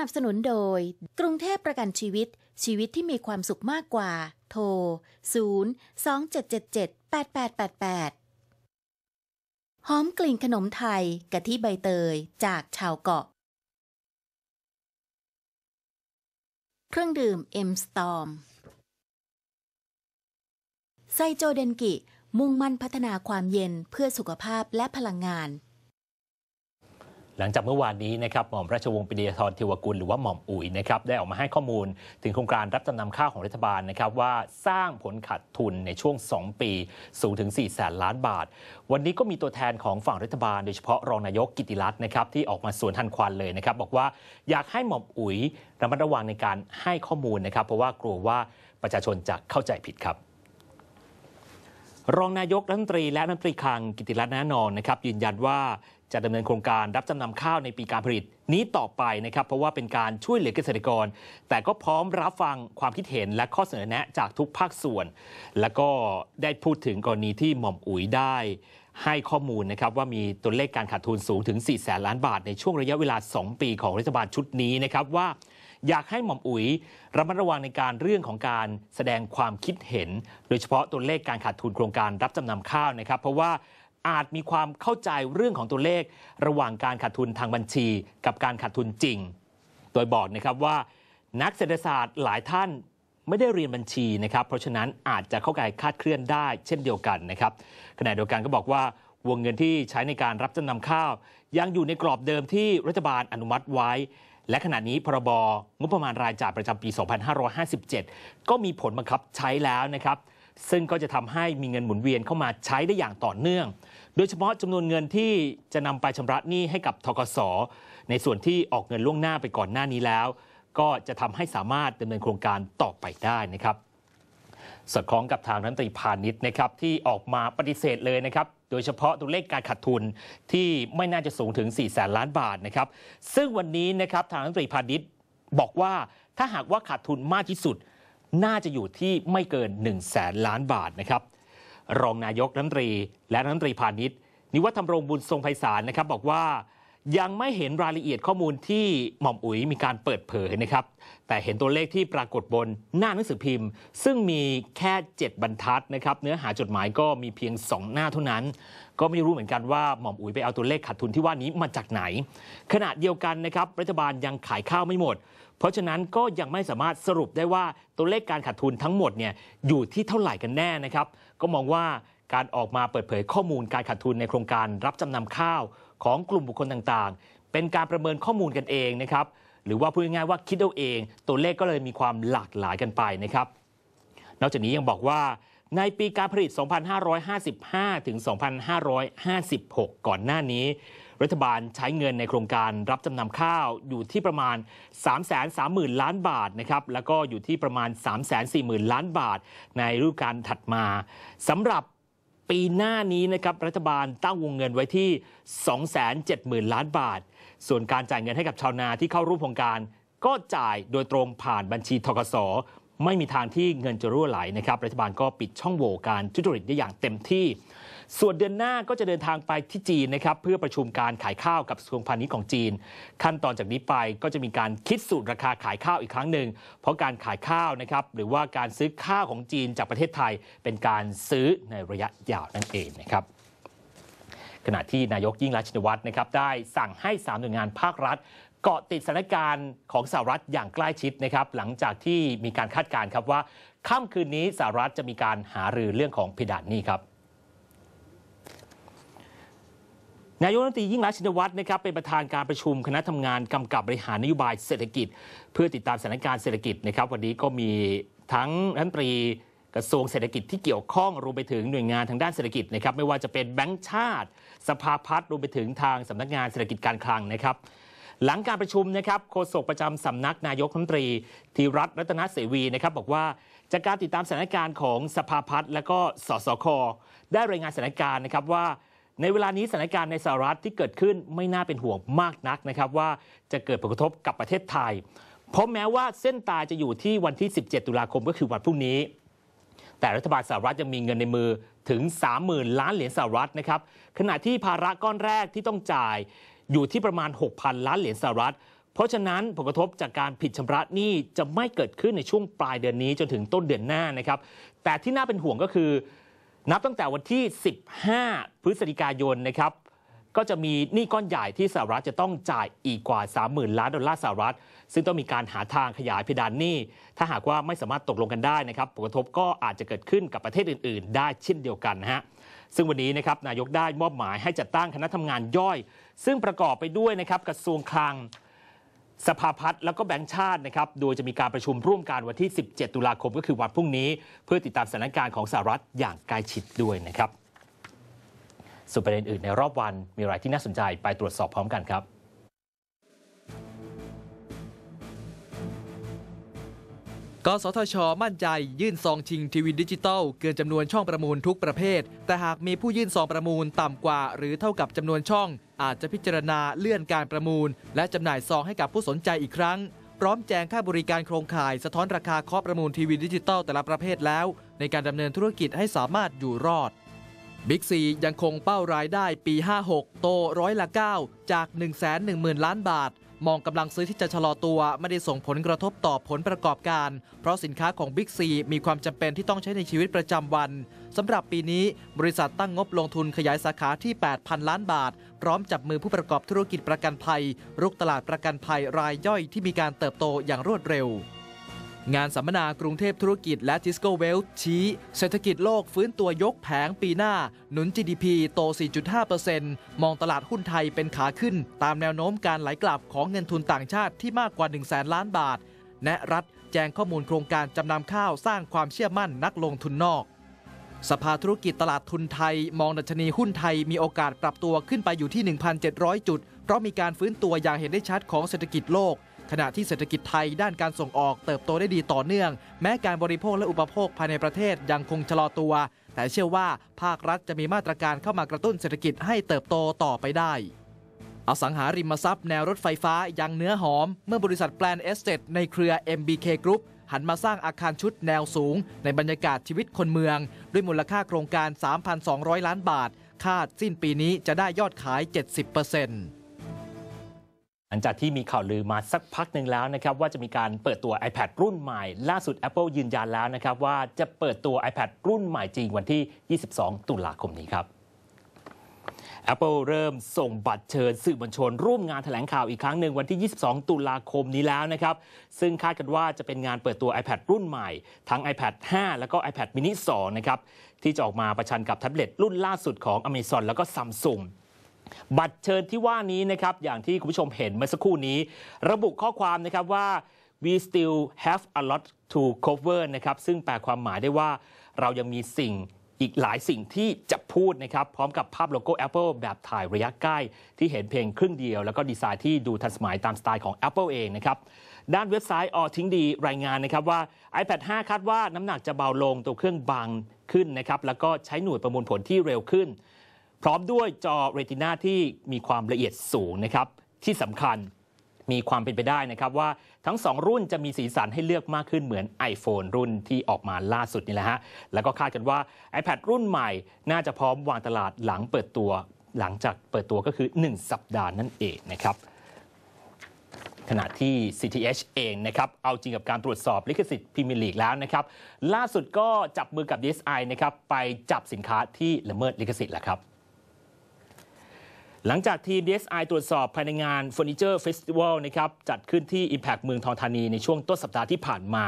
นับสนุนโดยกรุงเทพประกันชีวิต ชีวิตที่มีความสุขมากกว่า โทร0 2 7 7 7 8 8 8 8หอมกลิ่นขนมไทยกะทิใบเตยจากชาวเกาะ เครื่องดื่มเอ็มสตอมไซโจเดนกิ มุ่งมั่นพัฒนาความเย็นเพื่อสุขภาพและพลังงานหลังจากเมื่อวานนี้นะครับหม่อมราชวงศ์ปิยธรเทวกุล หรือว่าหม่อมอุ๋ยนะครับได้ออกมาให้ข้อมูลถึงโครงการรับจำนำข้าวของรัฐบาลนะครับว่าสร้างผลขาดทุนในช่วง 2 ปี สูงถึง4แสนล้านบาท วันนี้ก็มีตัวแทนของฝั่งรัฐบาล โดยเฉพาะรองนายกกิติรัตน์นะครับ ที่ออกมาสวนทันควันเลยนะครับ บอกว่าอยากให้หม่อมอุ๋ยระมัดระวังในการให้ข้อมูลนะครับ เพราะว่ากลัวว่าประชาชนจะเข้าใจผิดครับรองนายกรัฐมนตรีและรัฐมนตรีคลังกิติรัตน์แน่นอนนะครับยืนยันว่าจะดำเนินโครงการรับจำนำข้าวในปีการผลิตนี้ต่อไปนะครับ เพราะว่าเป็นการช่วยเหลือเกษตรกร แต่ก็พร้อมรับฟังความคิดเห็นและข้อเสนอแนะจากทุกภาคส่วน และก็ได้พูดถึงกรณีที่หม่อมอุ๋ยได้ให้ข้อมูลนะครับว่ามีตัวเลขการขาดทุนสูงถึง4แสนล้านบาทในช่วงระยะเวลา 2 ปี ของรัฐบาลชุดนี้นะครับว่าอยากให้หม่อมอุ๋ยระมัดระวังในการเรื่องของการแสดงความคิดเห็นโดยเฉพาะตัวเลขการขาดทุนโครงการรับจำนำข้าวนะครับเพราะว่าอาจมีความเข้าใจเรื่องของตัวเลข ระหว่างการขาดทุนทางบัญชี กับการขาดทุนจริง โดยบอกนะครับว่า นักเศรษฐศาสตร์หลายท่านไม่ได้เรียนบัญชีนะครับเพราะฉะนั้นอาจจะเข้าใจคาดเคลื่อนได้ เช่นเดียวกันนะครับขณะเดียวกันก็บอกว่าวงเงินที่ใช้ในการรับจำนำข้าว ยังอยู่ในกรอบเดิมที่รัฐบาลอนุมัติไว้และขณะนี้พรบงบประมาณรายจ่ายประจำปี 2557 ก็มีผลบังคับใช้แล้วนะครับ ซึ่งก็จะทำให้มีเงินหมุนเวียนเข้ามาใช้ได้อย่างต่อเนื่อง โดยเฉพาะจำนวนเงินที่จะนำไปชำระหนี้ให้กับทกศในส่วนที่ออกเงินล่วงหน้าไปก่อนหน้านี้แล้ว ก็จะทำให้สามารถดาเนินโครงการต่อไปได้นะครับสอดคล้องกับทางรัฐมนตรีพาณิชย์นะครับที่ออกมาปฏิเสธเลยนะครับโดยเฉพาะตัวเลขการขาดทุนที่ไม่น่าจะสูงถึง4แสนล้านบาทนะครับซึ่งวันนี้นะครับทางรัฐมนตรีพาณิชย์บอกว่าถ้าหากว่าขาดทุนมากที่สุด น่าจะอยู่ที่ไม่เกิน1แสนล้านบาทนะครับรองนายกรัฐมนตรี และรัฐมนตรีพาณิชย์นิวัฒน์ธรรมรงบุญทรงไพศาลนะครับบอกว่ายังไม่เห็นรายละเอียดข้อมูลที่หม่อมอุ๋ยมีการเปิดเผยนะครับ แต่เห็นตัวเลขที่ปรากฏบนหน้าหนังสือพิมพ์ ซึ่งมีแค่ 7บรรทัดนะครับเนื้อหาจดหมายก็มีเพียง 2 หน้าเท่านั้น ก็ไม่รู้เหมือนกันว่าหม่อมอุ๋ยไปเอาตัวเลขขาดทุนที่ว่านี้มาจากไหน ขณะเดียวกันนะครับรัฐบาลยังขายข้าวไม่หมด เพราะฉะนั้นก็ยังไม่สามารถสรุปได้ว่าตัวเลขการขาดทุนทั้งหมดเนี่ยอยู่ที่เท่าไหร่กันแน่นะครับ ก็มองว่าการออกมาเปิดเผยข้อมูลการขาดทุนในโครงการรับจำนำข้าวของกลุ่มบุคคลต่างๆ เป็นการประเมินข้อมูลกันเองนะครับ หรือว่าพูดง่ายๆว่าคิดเอาเอง ตัวเลขก็เลยมีความหลากหลายกันไปนะครับ นอกจากนี้ยังบอกว่าในปีการผลิต 2555 ถึง 2556 ก่อนหน้านี้ รัฐบาลใช้เงินในโครงการรับจำนำข้าวอยู่ที่ประมาณ 330,000 ล้านบาทนะครับ แล้วก็อยู่ที่ประมาณ 340,000 ล้านบาท ในรูปการถัดมาสำหรับปีหน้านี้นะครับรัฐบาลตั้งวงเงินไว้ที่270,000ล้านบาทส่วนการจ่ายเงินให้กับชาวนาที่เข้าร่วมโครงการ ก็จ่ายโดยตรงผ่านบัญชีทกศไม่มีทางที่เงินจะรั่วไหลนะครับรัฐบาลก็ปิดช่องโหว่การทุจริตได้อย่างเต็มที่ส่วนเดือนหน้าก็จะเดินทางไปที่จีนนะครับเพื่อประชุมการขายข้าวกับสวงพาุ์นี้ของจีน ขั้นตอนจากนี้ไปก็จะมีการคิดสูตรราคาขายข้าวอีกครั้งหนึ่งเพราะการขายข้าวนะครับหรือว่าการซื้อข้าวของจีนจากประเทศไทยเป็นการซื้อในระยะยาวนั่นเองนะครับ ขณะที่นายกยิ่งรักชินวัตรนะครับ ได้สั่งให้3หน่วยงานภาครัฐ เกาะติดสถานการณ์ของสหรัฐอย่างใกล้ชิดนะครับ หลังจากที่มีการคาดการณ์ครับว่าค่ำคืนนี้สหรัฐจะมีการหารือเรื่องของพพดานนี้ครับนายกรัฐมนตรียิ่งรักชินวัตรนะครับเป็นประธานการประชุมคณะทำงานกำกับบริหารนโยบายเศรษฐกิจ เพื่อติดตามสถานการณ์เศรษฐกิจนะครับ วันนี้ก็มีทั้งรัฐมนตรีกระทรวงเศรษฐกิจที่เกี่ยวข้องรวมไปถึงหน่วยงานทางด้านเศรษฐกิจนะครับ ไม่ว่าจะเป็นแบงก์ชาติสภาพัฒน์รวมไปถึงทางสำนักงานเศรษฐกิจการคลังนะครับ หลังการประชุมนะครับโฆษกประจำสำนักนายกรัฐมนตรีธีรัตน์รัตนเสวีนะครับบอกว่าจากการติดตามสถานการณ์ของสภาพัฒน์และก็สสค ได้รายงานสถานการณ์นะครับว่าในเวลานี้สถานการณ์ในสหรัฐที่เกิดขึ้นไม่น่าเป็นห่วงมากนักนะครับ ว่าจะเกิดผลกระทบกับประเทศไทย เพราะแม้ว่าเส้นตายจะอยู่ที่วันที่ 17 ตุลาคมก็คือวันพรุ่งนี้ แต่รัฐบาลสหรัฐยังมีเงินในมือถึง 30,000 ล้านเหรียญสหรัฐนะครับ ขณะที่ภาระก้อนแรกที่ต้องจ่ายอยู่ที่ประมาณ 6,000 ล้านเหรียญสหรัฐเพราะฉะนั้นผลกระทบจากการผิดชำระหนี้จะไม่เกิดขึ้นในช่วงปลายเดือนนี้จนถึงต้นเดือนหน้านะครับ แต่ที่น่าเป็นห่วงก็คือนับตั้งแต่วันที่ 15 พฤศจิกายนนะครับก็จะมีหนี้ก้อนใหญ่ที่สหรัฐจะต้องจ่ายอีกกว่า 30,000ล้านดอลลาร์สหรัฐ ซึ่งต้องมีการหาทางขยายเพดานหนี้ ถ้าหากว่าไม่สามารถตกลงกันได้นะครับผลกระทบก็อาจจะเกิดขึ้นกับประเทศอื่นๆ ได้เช่นเดียวกันนะฮะซึ่งวันนี้นะครับนายกได้มอบหมายให้จัดตั้งคณะทำงานย่อย ซึ่งประกอบไปด้วยนะครับกระทรวงคลังสภาพัฒน์แล้วก็แบงค์ชาตินะครับ โดยจะมีการประชุมร่วมกันวันที่ 17 ตุลาคม ก็คือวันพรุ่งนี้ เพื่อติดตามสถานการณ์ของสหรัฐอย่างใกล้ชิดด้วยนะครับส่วนประเด็นอื่นในรอบวันมีอะไรที่น่าสนใจไปตรวจสอบพร้อมกันครับกสทช มั่นใจยื่นซองชิงทีวีดิจิตอลเกินจำนวนช่องประมูลทุกประเภท แต่หากมีผู้ยื่นซองประมูลต่ำกว่า หรือเท่ากับจำนวนช่องอาจจะพิจารณาเลื่อนการประมูล และจำหน่ายซองให้กับผู้สนใจอีกครั้ง พร้อมแจ้งค่าบริการโครงข่ายสะท้อนราคาครอประมูลทีวีดิจิตอลแต่ละประเภทแล้ว ในการดำเนินธุรกิจให้สามารถอยู่รอดบิ๊กซียังคงเป้ารายได้ปี 56 โตร้อยละ9จาก 1,10,000ล้านบาทมองกำลังซื้อที่จะชะลอตัว ไม่ได้ส่งผลกระทบต่อผลประกอบการ เพราะสินค้าของ Big C มีความจำเป็นที่ต้องใช้ในชีวิตประจำวันสำหรับปีนี้ บริษัทตั้งงบลงทุนขยายสาขาที่ 8,000 ล้านบาท พร้อมจับมือผู้ประกอบธุรกิจประกันภัยรุกตลาดประกันภัยรายย่อยที่มีการเติบโตอย่างรวดเร็วงานสัมมนากรุงเทพธุรกิจและทิสโกเวลชี้ เศรษฐกิจโลกฟื้นตัวยกแผงปีหน้า หนุน GDP โต 4.5%มองตลาดหุ้นไทยเป็นขาขึ้น ตามแนวโน้มการไหลกลับของเงินทุนต่างชาติที่มากกว่า1 0 0 0 0แสนล้านบาท และรัฐแจ้งข้อมูลโครงการจำนำข้าวสร้างความเชื่อมั่นนักลงทุนนอก สภาธุรกิจตลาดทุนไทย มองดัชนีหุ้นไทยมีโอกาสปรับตัวขึ้นไปอยู่ที่ 1,700 จุด เพราะมีการฟื้นตัวอย่างเห็นได้ชัดของเศรษฐกิจโลกขณะที่เศรษฐกิจไทย ด้านการส่งออกเติบโตได้ดีต่อเนื่อง แม้การบริโภคและอุปโภคภายในประเทศยังคงชะลอตัว แต่เชื่อว่าภาครัฐจะมีมาตรการเข้ามากระตุ้นเศรษฐกิจให้เติบโตต่อไปได้ อสังหาริมทรัพย์แนวรถไฟฟ้ายังเนื้อหอม เมื่อบริษัทแปลนเอสเตดในเครือ MBK Group หันมาสร้างอาคารชุดแนวสูง ในบรรยากาศชีวิตคนเมืองด้วยมูลค่าโครงการ 3,200 ล้านบาท คาดสิ้นปีนี้จะได้ยอดขาย 70%เปอร์เซ์ลังจากที่มีข่าวลือมาสักพักหนึ่งแล้วนะครับว่าจะมีการเปิดตัว iPad รุ่นใหม่ ล่าสุด Apple ยืนยันแล้วนะครับว่าจะเปิดตัว iPad รุ่นใหม่จริงวันที่ 22 ตุลาคมนี้ครับ Apple เริ่มส่งบัตรเชิญสื่อมวลชนร่วมงานถแถลงข่าวอีกครั้งหนึ่งวันที่ 22 ตุลาคมนี้แล้วนะครับซึ่งคาดกันว่าจะเป็นงานเปิดตัว iPad รุ่นใหม่ ทั้ง iPad 5 แล้วก็ iPad mini 2นะครับที่จะออกมาประชันกับแท็บเล็ตรุ่นล่าสุดของ Amazon แล้วก็ซัมซุงบัตรเชิญที่ว่านี้นะครับอย่างที่คุณผู้ชมเห็นเมื่อสักครู่นี้ ระบุข้อความนะครับว่า we still have a lot to cover นะครับซึ่งแปลความหมายได้ว่า เรายังมีสิ่งอีกหลายสิ่งที่จะพูดนะครับพร้อมกับภาพโลโก้ Apple แบบถ่ายระยะใกล้ที่เห็นเพียงครึ่งเดียว แล้วก็ดีไซน์ที่ดูทันสมัยตามสไตล์ของ Apple เองนะครับด้านเว็บไซต์ออทิ้งดีรายงานนะครับว่า iPad 5คาดว่าน้ำหนักจะเบาลงตัวเครื่องบางขึ้นนะครับแล้วก็ใช้หน่วยประมวลผลที่เร็วขึ้นพร้อมด้วยจอเรติน่าที่มีความละเอียดสูงนะครับที่สำคัญมีความเป็นไปได้นะครับว่าทั้ง 2 รุ่นจะมีสีสันให้เลือกมากขึ้นเหมือน iPhone รุ่นที่ออกมาล่าสุดนี่แหละฮะแล้วก็คาดกันว่า iPad รุ่นใหม่น่าจะพร้อมวางตลาดหลังเปิดตัว หลังจากเปิดตัวก็คือ 1 สัปดาห์นั่นเองนะครับขณะที่ CTH เองนะครับเอาจริงกับการตรวจสอบลิขสิทธิ์พรีเมียร์ลีกแล้วนะครับล่าสุดก็จับมือกับ DSI นะครับไปจับสินค้าที่ละเมิดลิขสิทธิ์แล้วครับหลังจากทีม DSI ตรวจสอบภายในงานเฟอร์นิเจอร์เฟสติวัลนะครับจัดขึ้นที่ Impact เมืองทองธานีในช่วงต้นสัปดาห์ที่ผ่านมา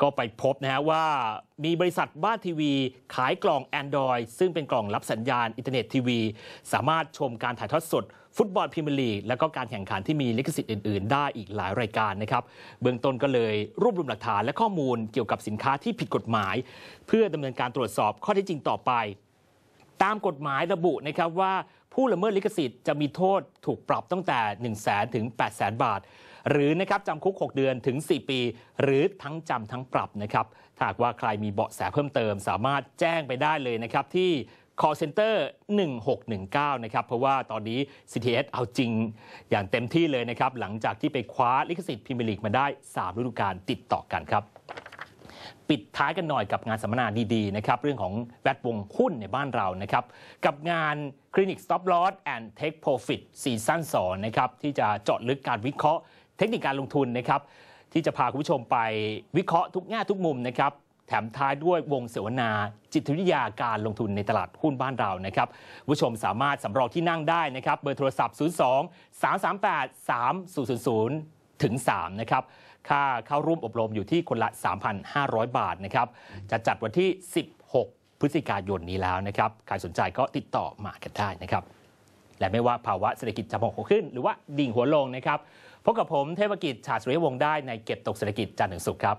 ก็ไปพบนะฮะว่ามีบริษัทบ้านทีวี ขายกล่อง Android ซึ่งเป็นกล่องรับสัญญาณอินเทอร์เน็ตทีวี สามารถชมการถ่ายทอดสด ฟุตบอลพรีเมียร์ลีกและก็การแข่งขันที่มีลิขสิทธิ์อื่นๆ ได้อีกหลายรายการนะครับเบื้องต้นก็เลยรวบรวมหลักฐานและข้อมูลเกี่ยวกับสินค้าที่ผิดกฎหมาย เพื่อดำเนินการตรวจสอบข้อเท็จจริงต่อไป ตามกฎหมายระบุนะครับว่าผู้ละเมิดลิขสิทธิ์จะมีโทษถูกปรับตั้งแต่1 0 0 0 0แสนถึง8 0 0แสนบาท หรือนะครับจำคุก 6 เดือนถึง 4 ปี หรือทั้งจำทั้งปรับนะครับหากว่าใครมีเบาะแสเพิ่มเติม สามารถแจ้งไปได้เลยนะครับ ที่ call center 1619 นะครับ เพราะว่าตอนนี้ CTS เอาจริง อย่างเต็มที่เลยนะครับ หลังจากที่ไปคว้าลิขสิทธิ์พิมพ์ลีกมาได้3ฤดูกาลติดต่อกันครับปิดท้ายกันหน่อยกับงานสัมมนาดีๆนะครับเรื่องของแวดวงหุ้นในบ้านเรานะครับกับงานคลินิก Stop Loss and Take Profit ซีซั่น2นะครับที่จะเจาะลึกการวิเคราะห์ เทคนิคการลงทุนนะครับที่จะพาคุณผู้ชมไปวิเคราะห์ทุกแง่ทุกมุมนะครับแถมท้ายด้วยวงเสวนาจิตวิทยาการลงทุนในตลาดหุ้นบ้านเรานะครับผู้ชมสามารถสำรองที่นั่งได้นะครับเบอร์โทรศัพท์ 02 338 3000ถึง 3 นะครับ ค่าเข้าร่วมอบรมอยู่ที่คนละ 3,500 บาทนะครับ จะจัดวันที่ 16 พฤศจิกายนนี้แล้วนะครับ ใครสนใจก็ติดต่อมากันได้นะครับ และไม่ว่าภาวะเศรษฐกิจจะมองขึ้น หรือว่าดิ่งหัวลงนะครับ พบกับผมเทพกิจ ชาสุริวงศ์ได้ ในเก็บตกเศรษฐกิจจันทร์ถึงศุกร์ครับ